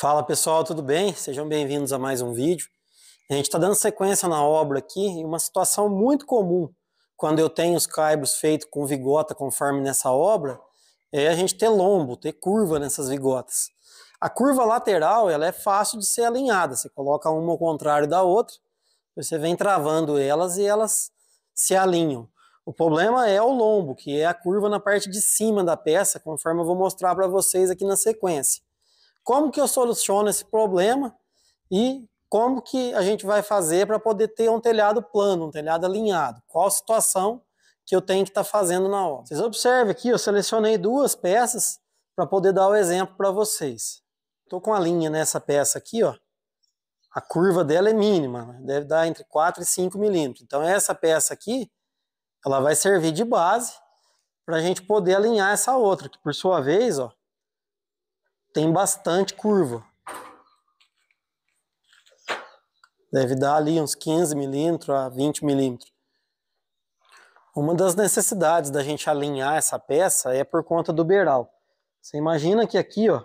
Fala pessoal, tudo bem? Sejam bem-vindos a mais um vídeo. A gente está dando sequência na obra aqui e uma situação muito comum quando eu tenho os caibros feitos com vigota conforme nessa obra é a gente ter lombo, ter curva nessas vigotas. A curva lateral ela é fácil de ser alinhada, você coloca uma ao contrário da outra, você vem travando elas e elas se alinham. O problema é o lombo, que é a curva na parte de cima da peça, conforme eu vou mostrar para vocês aqui na sequência como que eu soluciono esse problema e como que a gente vai fazer para poder ter um telhado plano, um telhado alinhado, qual situação que eu tenho que estar tá fazendo na obra. Vocês observem aqui, eu selecionei duas peças para poder dar o exemplo para vocês. Estou com a linha nessa peça aqui, ó. a curva dela é mínima, né? deve dar entre 4 e 5 milímetros. Então essa peça aqui, ela vai servir de base para a gente poder alinhar essa outra, que por sua vez, ó, tem bastante curva. Deve dar ali uns 15 milímetros a 20 milímetros. Uma das necessidades da gente alinhar essa peça é por conta do beiral. Você imagina que aqui, ó,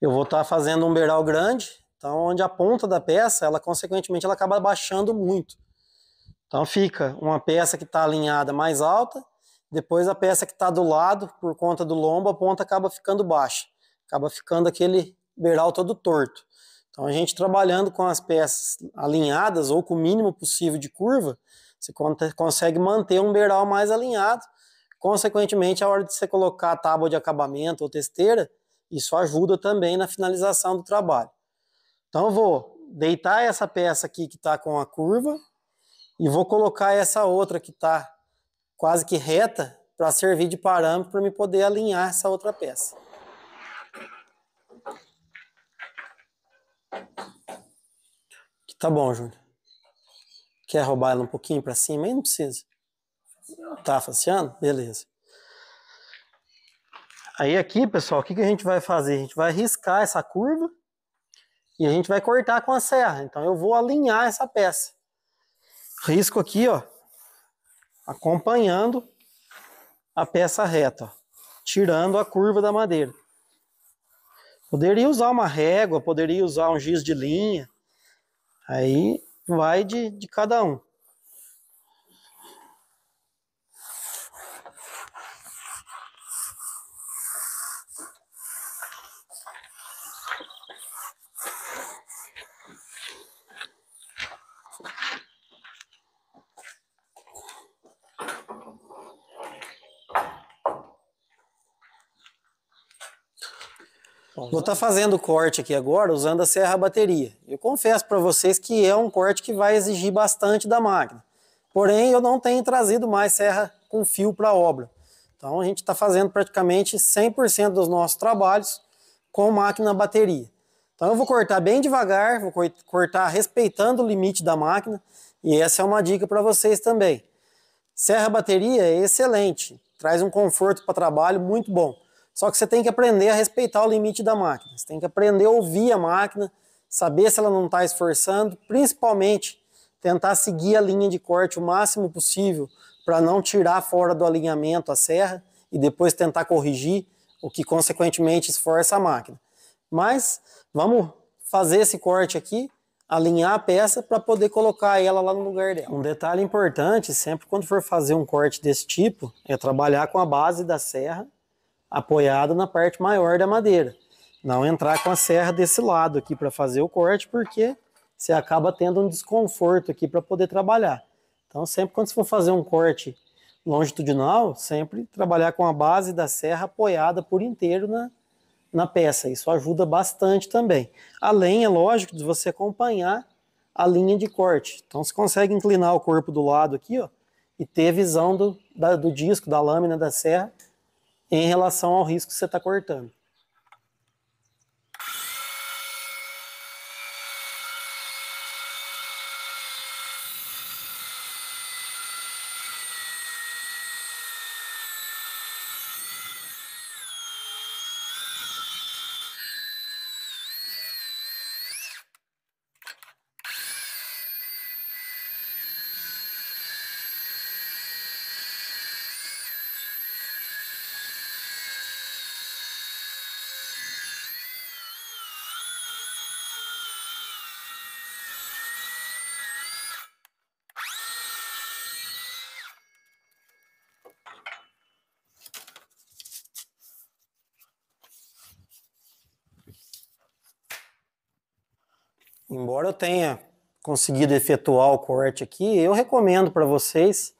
eu vou estar tá fazendo um beiral grande, então onde a ponta da peça, ela consequentemente ela acaba baixando muito. Então fica uma peça que está alinhada mais alta, depois a peça que está do lado, por conta do lombo, a ponta acaba ficando baixa acaba ficando aquele beiral todo torto. Então a gente trabalhando com as peças alinhadas ou com o mínimo possível de curva, você consegue manter um beiral mais alinhado. Consequentemente, a hora de você colocar a tábua de acabamento ou testeira, isso ajuda também na finalização do trabalho. Então eu vou deitar essa peça aqui que está com a curva e vou colocar essa outra que está quase que reta para servir de parâmetro para me poder alinhar essa outra peça. Tá bom, Júnior. Quer roubar ela um pouquinho para cima? Aí não precisa. Tá faceando? Beleza. Aí aqui, pessoal, o que, que a gente vai fazer? A gente vai riscar essa curva e a gente vai cortar com a serra. Então eu vou alinhar essa peça. Risco aqui, ó, acompanhando a peça reta, ó, tirando a curva da madeira. Poderia usar uma régua, poderia usar um giz de linha. Aí vai de, de cada um. Vou estar tá fazendo corte aqui agora usando a serra bateria. Eu confesso para vocês que é um corte que vai exigir bastante da máquina. Porém, eu não tenho trazido mais serra com fio para a obra. Então, a gente está fazendo praticamente 100% dos nossos trabalhos com máquina bateria. Então, eu vou cortar bem devagar, vou cortar respeitando o limite da máquina. E essa é uma dica para vocês também. Serra bateria é excelente, traz um conforto para trabalho muito bom. Só que você tem que aprender a respeitar o limite da máquina. Você tem que aprender a ouvir a máquina, saber se ela não está esforçando, principalmente tentar seguir a linha de corte o máximo possível para não tirar fora do alinhamento a serra e depois tentar corrigir, o que consequentemente esforça a máquina. Mas vamos fazer esse corte aqui, alinhar a peça para poder colocar ela lá no lugar dela. Um detalhe importante, sempre quando for fazer um corte desse tipo, é trabalhar com a base da serra apoiado na parte maior da madeira. Não entrar com a serra desse lado aqui para fazer o corte, porque você acaba tendo um desconforto aqui para poder trabalhar. Então, sempre quando você for fazer um corte longitudinal, sempre trabalhar com a base da serra apoiada por inteiro na, na peça. Isso ajuda bastante também. Além, é lógico, de você acompanhar a linha de corte. Então, você consegue inclinar o corpo do lado aqui, ó, e ter visão do, da, do disco, da lâmina da serra, em relação ao risco que você está cortando. Embora eu tenha conseguido efetuar o corte aqui, eu recomendo para vocês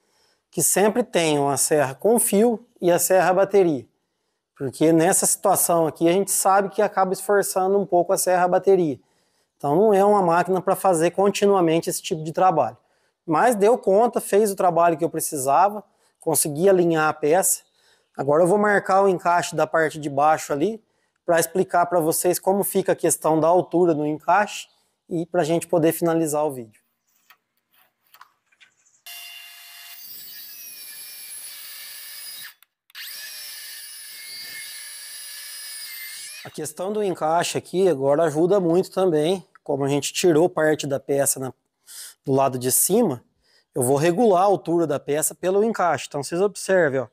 que sempre tenham a serra com fio e a serra bateria. Porque nessa situação aqui a gente sabe que acaba esforçando um pouco a serra bateria. Então não é uma máquina para fazer continuamente esse tipo de trabalho. Mas deu conta, fez o trabalho que eu precisava, consegui alinhar a peça. Agora eu vou marcar o encaixe da parte de baixo ali para explicar para vocês como fica a questão da altura do encaixe e para a gente poder finalizar o vídeo. A questão do encaixe aqui agora ajuda muito também, como a gente tirou parte da peça na, do lado de cima, eu vou regular a altura da peça pelo encaixe. Então vocês observem ó,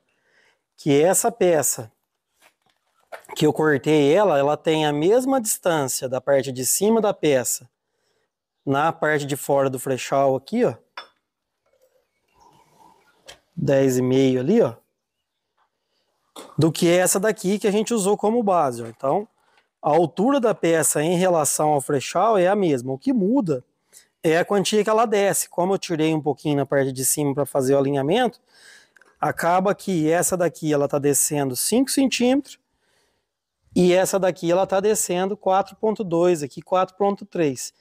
que essa peça que eu cortei ela, ela tem a mesma distância da parte de cima da peça na parte de fora do frechal aqui, ó. 10,5 ali, ó. Do que essa daqui que a gente usou como base, ó. Então, a altura da peça em relação ao frechal é a mesma. O que muda é a quantia que ela desce. Como eu tirei um pouquinho na parte de cima para fazer o alinhamento, acaba que essa daqui ela está descendo 5 centímetros e essa daqui ela está descendo 4.2 aqui, 4.3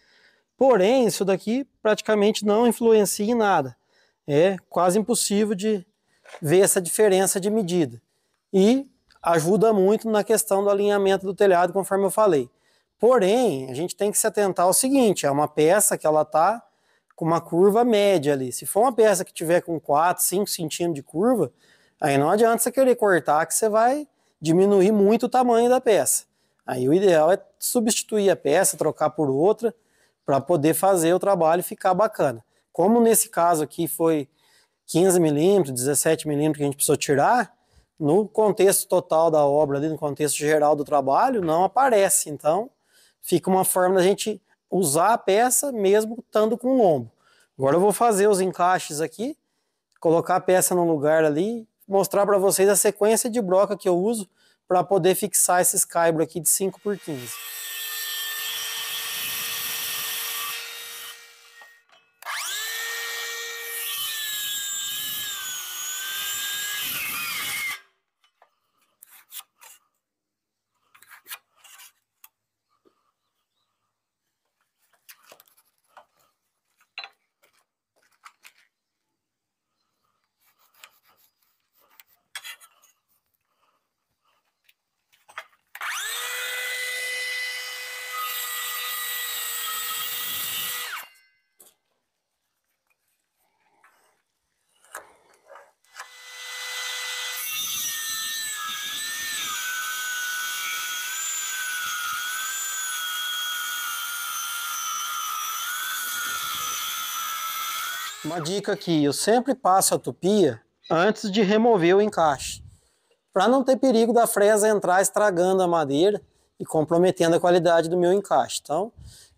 Porém, isso daqui praticamente não influencia em nada. É quase impossível de ver essa diferença de medida. E ajuda muito na questão do alinhamento do telhado, conforme eu falei. Porém, a gente tem que se atentar ao seguinte: é uma peça que ela está com uma curva média ali. Se for uma peça que tiver com 4, 5 centímetros de curva, aí não adianta você querer cortar, que você vai diminuir muito o tamanho da peça. Aí o ideal é substituir a peça, trocar por outra para poder fazer o trabalho ficar bacana. Como nesse caso aqui foi 15 milímetros, 17 milímetros que a gente precisou tirar, no contexto total da obra, ali, no contexto geral do trabalho, não aparece. Então, fica uma forma da gente usar a peça mesmo estando com o lombo. Agora eu vou fazer os encaixes aqui, colocar a peça no lugar ali, mostrar para vocês a sequência de broca que eu uso para poder fixar esses caibros aqui de 5 por 15. Uma dica aqui, eu sempre passo a tupia é antes de remover o encaixe, para não ter perigo da fresa entrar estragando a madeira e comprometendo a qualidade do meu encaixe. Então,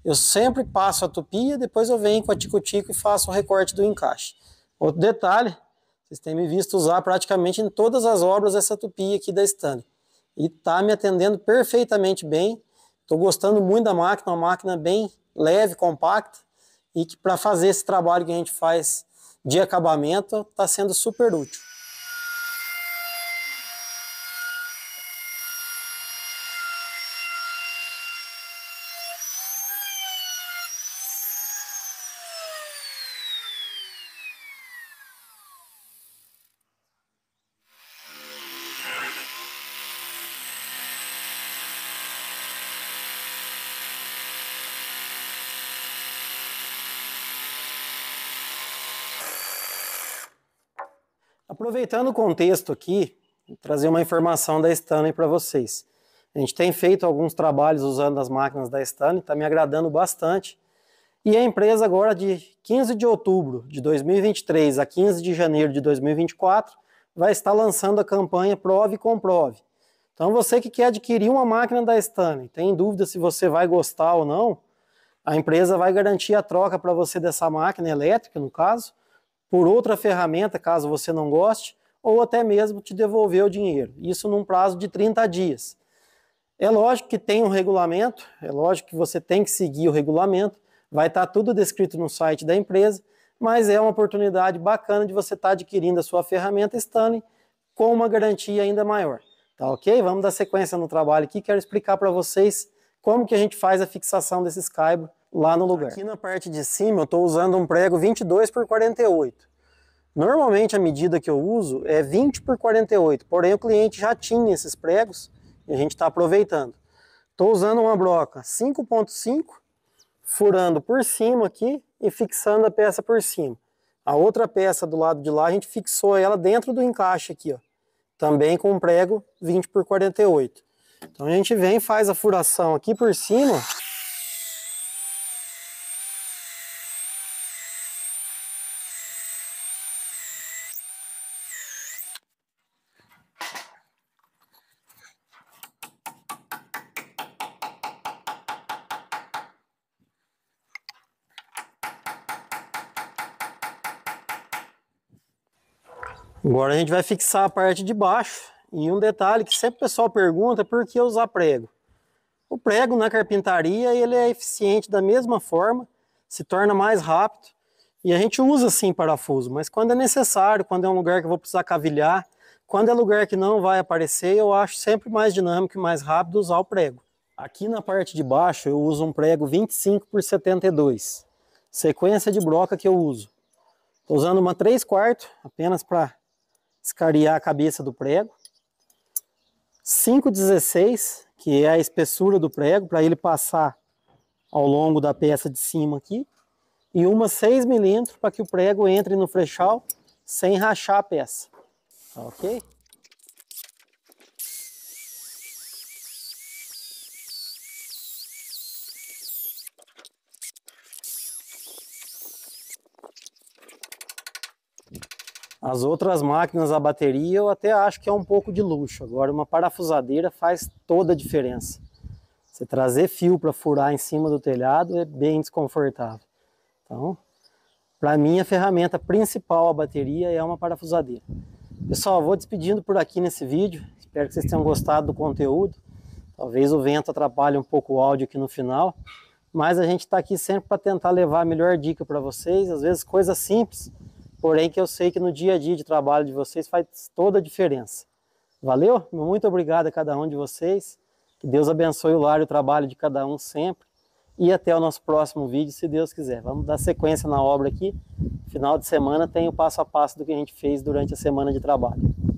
eu sempre passo a tupia, depois eu venho com a tico-tico e faço o recorte do encaixe. Outro detalhe, vocês têm me visto usar praticamente em todas as obras essa tupia aqui da Stanley. E está me atendendo perfeitamente bem. Estou gostando muito da máquina, uma máquina bem leve, compacta e que para fazer esse trabalho que a gente faz de acabamento está sendo super útil. Aproveitando o contexto aqui, vou trazer uma informação da Stanley para vocês. A gente tem feito alguns trabalhos usando as máquinas da Stanley, está me agradando bastante. E a empresa agora de 15 de outubro de 2023 a 15 de janeiro de 2024 vai estar lançando a campanha Prove Comprove. Então você que quer adquirir uma máquina da Stanley, tem dúvida se você vai gostar ou não, a empresa vai garantir a troca para você dessa máquina elétrica, no caso, por outra ferramenta, caso você não goste, ou até mesmo te devolver o dinheiro. Isso num prazo de 30 dias. É lógico que tem um regulamento, é lógico que você tem que seguir o regulamento, vai estar tá tudo descrito no site da empresa, mas é uma oportunidade bacana de você estar tá adquirindo a sua ferramenta Stanley com uma garantia ainda maior. Tá ok? Vamos dar sequência no trabalho aqui. Quero explicar para vocês como que a gente faz a fixação desses caibros lá no lugar. Aqui na parte de cima eu estou usando um prego 22 por 48. Normalmente a medida que eu uso é 20 por 48, porém o cliente já tinha esses pregos e a gente está aproveitando. Estou usando uma broca 5.5, furando por cima aqui e fixando a peça por cima. A outra peça do lado de lá a gente fixou ela dentro do encaixe aqui, ó. também com um prego 20 por 48. Então a gente vem faz a furação aqui por cima Agora a gente vai fixar a parte de baixo. E um detalhe que sempre o pessoal pergunta, por que usar prego? O prego na carpintaria ele é eficiente da mesma forma, se torna mais rápido. E a gente usa sim parafuso, mas quando é necessário, quando é um lugar que eu vou precisar cavilhar, quando é lugar que não vai aparecer, eu acho sempre mais dinâmico e mais rápido usar o prego. Aqui na parte de baixo eu uso um prego 25 por 72, sequência de broca que eu uso. Estou usando uma 3 quartos, apenas para escariar a cabeça do prego. 5,16, que é a espessura do prego, para ele passar ao longo da peça de cima aqui. E uma 6 milímetros para que o prego entre no frechal sem rachar a peça. Tá ok? As outras máquinas, a bateria, eu até acho que é um pouco de luxo. Agora, uma parafusadeira faz toda a diferença. Você trazer fio para furar em cima do telhado é bem desconfortável. Então, para mim, a ferramenta principal, a bateria, é uma parafusadeira. Pessoal, vou despedindo por aqui nesse vídeo. Espero que vocês tenham gostado do conteúdo. Talvez o vento atrapalhe um pouco o áudio aqui no final, mas a gente está aqui sempre para tentar levar a melhor dica para vocês. Às vezes, coisas simples porém que eu sei que no dia a dia de trabalho de vocês faz toda a diferença. Valeu? Muito obrigado a cada um de vocês. Que Deus abençoe o lar e o trabalho de cada um sempre. E até o nosso próximo vídeo, se Deus quiser. Vamos dar sequência na obra aqui. Final de semana tem o passo a passo do que a gente fez durante a semana de trabalho.